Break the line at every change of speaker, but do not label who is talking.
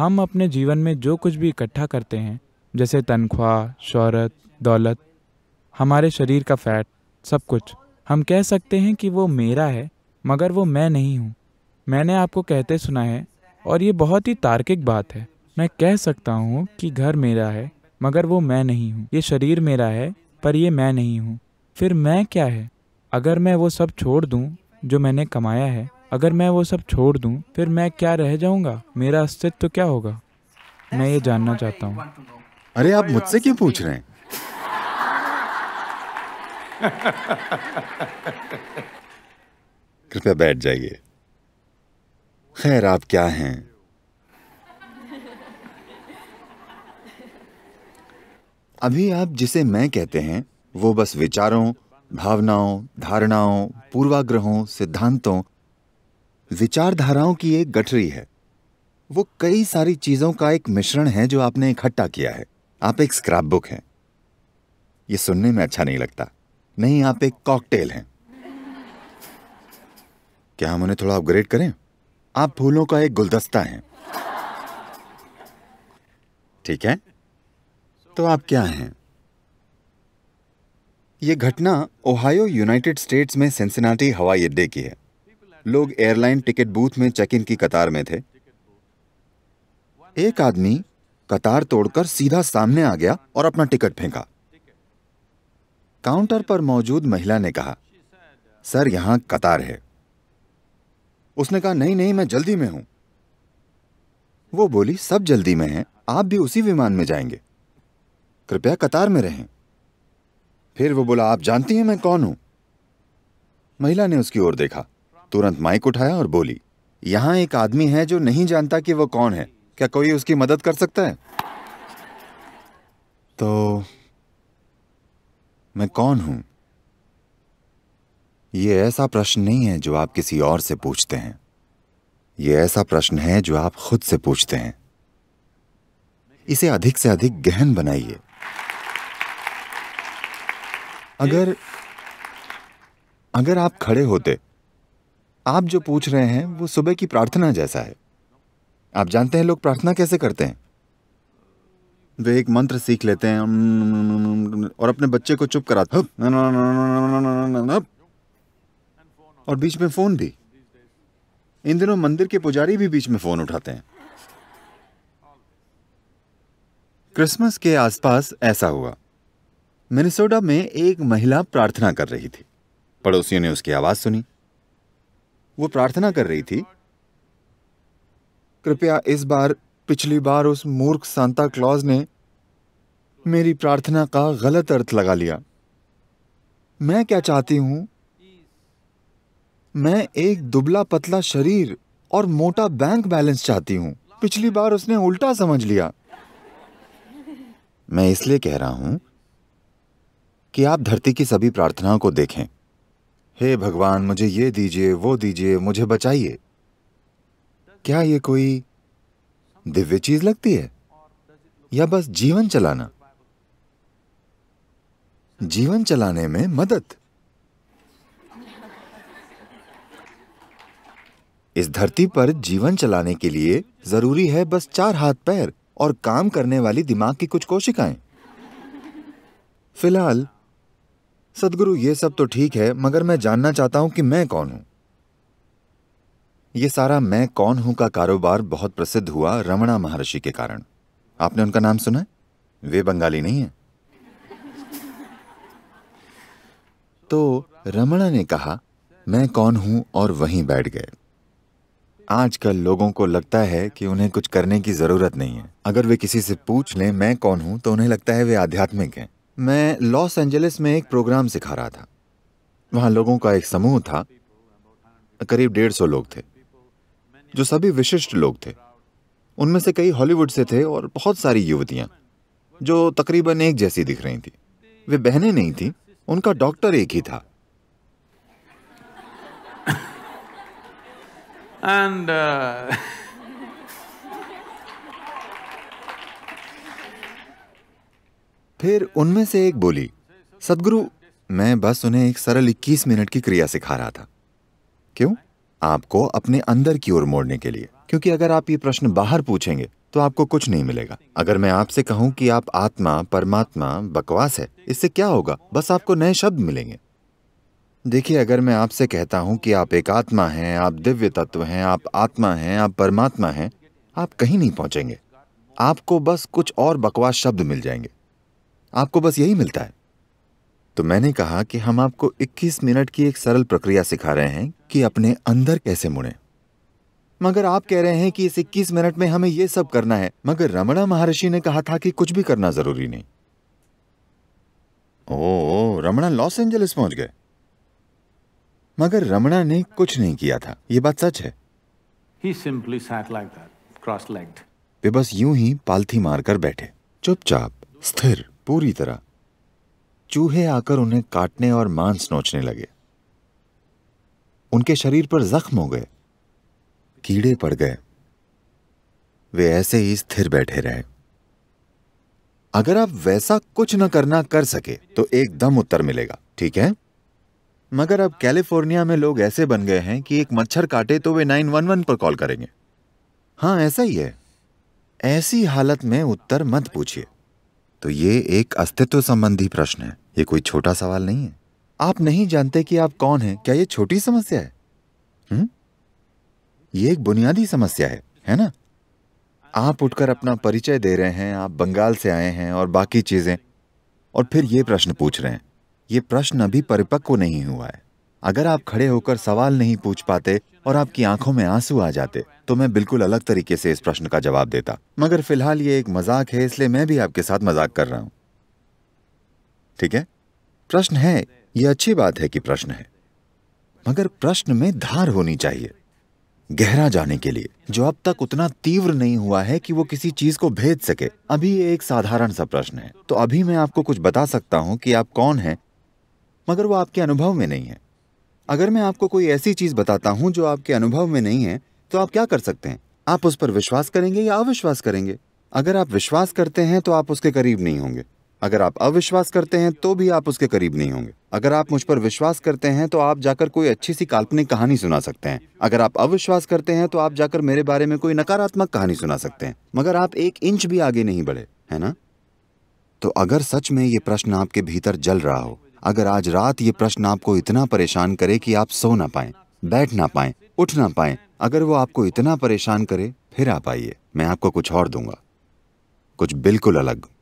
हम अपने जीवन में जो कुछ भी इकट्ठा करते हैं जैसे तनख्वाह शहरत दौलत हमारे शरीर का फैट सब कुछ हम कह सकते हैं कि वो मेरा है मगर वो मैं नहीं हूँ मैंने आपको कहते सुना है और ये बहुत ही तार्किक बात है मैं कह सकता हूँ कि घर मेरा है मगर वो मैं नहीं हूँ ये शरीर मेरा है पर ये मैं नहीं हूँ फिर मैं क्या है अगर मैं वो सब छोड़ दूँ जो मैंने कमाया है अगर मैं वो सब छोड़ दूं, फिर मैं क्या रह जाऊंगा मेरा अस्तित्व तो क्या होगा मैं ये जानना चाहता हूँ अरे आप मुझसे क्यों पूछ रहे हैं कृपया बैठ जाइए खैर आप क्या हैं अभी आप जिसे मैं कहते हैं वो बस विचारों भावनाओं धारणाओं पूर्वाग्रहों सिद्धांतों विचारधाराओं की एक गठरी है वो कई सारी चीज़ों का एक मिश्रण है जो आपने इकट्ठा किया है आप एक स्क्रैप बुक हैं ये सुनने में अच्छा नहीं लगता नहीं आप एक कॉकटेल हैं क्या हम उन्हें थोड़ा अपग्रेड करें आप फूलों का एक गुलदस्ता हैं ठीक है तो आप क्या हैं यह घटना ओहायो यूनाइटेड स्टेट्स में सेंसिनाटी हवाई अड्डे की है लोग एयरलाइन टिकट बूथ में चेक इन की कतार में थे एक आदमी कतार तोड़कर सीधा सामने आ गया और अपना टिकट फेंका काउंटर पर मौजूद महिला ने कहा सर यहां कतार है उसने कहा नहीं नहीं मैं जल्दी में हूं वो बोली सब जल्दी में हैं आप भी उसी विमान में जाएंगे कृपया कतार में रहें फिर वो बोला आप जानती हैं मैं कौन हूं महिला ने उसकी ओर देखा तुरंत माइक उठाया और बोली यहाँ एक आदमी है जो नहीं जानता कि वो कौन है क्या कोई उसकी मदद कर सकता है तो मैं कौन हूं ये ऐसा प्रश्न नहीं है जो आप किसी और से पूछते हैं ये ऐसा प्रश्न है जो आप खुद से पूछते हैं इसे अधिक से अधिक गहन बनाइए अगर अगर आप खड़े होते आप जो पूछ रहे हैं वो सुबह की प्रार्थना जैसा है आप जानते हैं लोग प्रार्थना कैसे करते हैं वे एक मंत्र सीख लेते हैं और अपने बच्चे को चुप कराते और बीच में फोन भी इन दिनों मंदिर के पुजारी भी बीच में फोन उठाते हैं क्रिसमस के आसपास ऐसा हुआ मिनेसोटा में एक महिला प्रार्थना कर रही थी पड़ोसियों ने उसकी आवाज सुनी वो प्रार्थना कर रही थी कृपया इस बार पिछली बार उस मूर्ख सांता क्लॉज ने मेरी प्रार्थना का गलत अर्थ लगा लिया मैं क्या चाहती हूं मैं एक दुबला पतला शरीर और मोटा बैंक बैलेंस चाहती हूं पिछली बार उसने उल्टा समझ लिया मैं इसलिए कह रहा हूं कि आप धरती की सभी प्रार्थनाओं को देखें हे hey भगवान मुझे ये दीजिए वो दीजिए मुझे बचाइए क्या ये कोई दिव्य चीज लगती है या बस जीवन चलाना जीवन चलाने में मदद इस धरती पर जीवन चलाने के लिए जरूरी है बस चार हाथ पैर और काम करने वाली दिमाग की कुछ कोशिकाएं फिलहाल सदगुरु ये सब तो ठीक है मगर मैं जानना चाहता हूं कि मैं कौन हूं ये सारा मैं कौन हूं का कारोबार बहुत प्रसिद्ध हुआ रमणा महर्षि के कारण आपने उनका नाम सुना वे बंगाली नहीं है तो रमणा ने कहा मैं कौन हूं और वहीं बैठ गए आजकल लोगों को लगता है कि उन्हें कुछ करने की जरूरत नहीं है अगर वे किसी से पूछ लें मैं कौन हूं तो उन्हें लगता है वे आध्यात्मिक हैं मैं लॉस एंजलिस में एक प्रोग्राम सिखा रहा था वहां लोगों का एक समूह था करीब डेढ़ सौ लोग थे जो सभी विशिष्ट लोग थे उनमें से कई हॉलीवुड से थे और बहुत सारी युवतियां जो तकरीबन एक जैसी दिख रही थी वे बहनें नहीं थी उनका डॉक्टर एक ही था एंड फिर उनमें से एक बोली सदगुरु मैं बस उन्हें एक सरल 21 मिनट की क्रिया सिखा रहा था क्यों आपको अपने अंदर की ओर मोड़ने के लिए क्योंकि अगर आप ये प्रश्न बाहर पूछेंगे तो आपको कुछ नहीं मिलेगा अगर मैं आपसे कहूं कि आप आत्मा परमात्मा बकवास है इससे क्या होगा बस आपको नए शब्द मिलेंगे देखिए अगर मैं आपसे कहता हूं कि आप एक आत्मा हैं आप दिव्य तत्व हैं आप आत्मा हैं आप परमात्मा हैं आप कहीं नहीं पहुंचेंगे आपको बस कुछ और बकवास शब्द मिल जाएंगे आपको बस यही मिलता है तो मैंने कहा कि हम आपको 21 मिनट की एक सरल प्रक्रिया सिखा रहे हैं कि अपने अंदर कैसे मुड़े मगर आप कह रहे हैं कि इस 21 मिनट में हमें यह सब करना है मगर रमणा महर्षि ने कहा था कि कुछ भी करना जरूरी नहीं ओ रमणा लॉस एंजलिस पहुंच गए मगर रमणा ने कुछ नहीं किया था यह बात सच है like that, वे बस यूं ही पालथी मारकर बैठे चुपचाप स्थिर पूरी तरह चूहे आकर उन्हें काटने और मांस नोचने लगे उनके शरीर पर जख्म हो गए कीड़े पड़ गए वे ऐसे ही स्थिर बैठे रहे अगर आप वैसा कुछ न करना कर सके तो एकदम उत्तर मिलेगा ठीक है मगर अब कैलिफोर्निया में लोग ऐसे बन गए हैं कि एक मच्छर काटे तो वे 911 पर कॉल करेंगे हाँ ऐसा ही है ऐसी हालत में उत्तर मत पूछिए तो ये एक अस्तित्व संबंधी प्रश्न है ये कोई छोटा सवाल नहीं है आप नहीं जानते कि आप कौन हैं क्या ये छोटी समस्या है हुँ? ये एक बुनियादी समस्या है है ना आप उठकर अपना परिचय दे रहे हैं आप बंगाल से आए हैं और बाकी चीजें और फिर ये प्रश्न पूछ रहे हैं ये प्रश्न अभी परिपक्व नहीं हुआ है अगर आप खड़े होकर सवाल नहीं पूछ पाते और आपकी आंखों में आंसू आ जाते तो मैं बिल्कुल अलग तरीके से इस प्रश्न का जवाब देता मगर फिलहाल ये एक मजाक है इसलिए मैं भी आपके साथ मजाक कर रहा हूं ठीक है प्रश्न है ये अच्छी बात है कि प्रश्न है मगर प्रश्न में धार होनी चाहिए गहरा जाने के लिए जो अब तक उतना तीव्र नहीं हुआ है कि वो किसी चीज को भेज सके अभी ये एक साधारण सा प्रश्न है तो अभी मैं आपको कुछ बता सकता हूं कि आप कौन हैं मगर वो आपके अनुभव में नहीं है अगर मैं आपको कोई ऐसी चीज बताता हूं जो आपके अनुभव में नहीं है तो आप क्या कर सकते हैं आप उस पर विश्वास करेंगे या अविश्वास करेंगे अगर आप विश्वास करते हैं तो आप उसके करीब नहीं होंगे अगर आप अविश्वास करते हैं तो भी आप उसके करीब नहीं होंगे अगर आप मुझ पर विश्वास करते हैं तो आप जाकर कोई अच्छी सी काल्पनिक कहानी सुना सकते हैं अगर आप अविश्वास करते हैं तो आप जाकर मेरे बारे में कोई नकारात्मक कहानी सुना सकते हैं मगर आप एक इंच भी आगे नहीं बढ़े है ना तो अगर सच में ये प्रश्न आपके भीतर जल रहा हो अगर आज रात ये प्रश्न आपको इतना परेशान करे कि आप सो ना पाए बैठ ना पाए उठ ना पाए अगर वो आपको इतना परेशान करे फिर आप आइए मैं आपको कुछ और दूंगा कुछ बिल्कुल अलग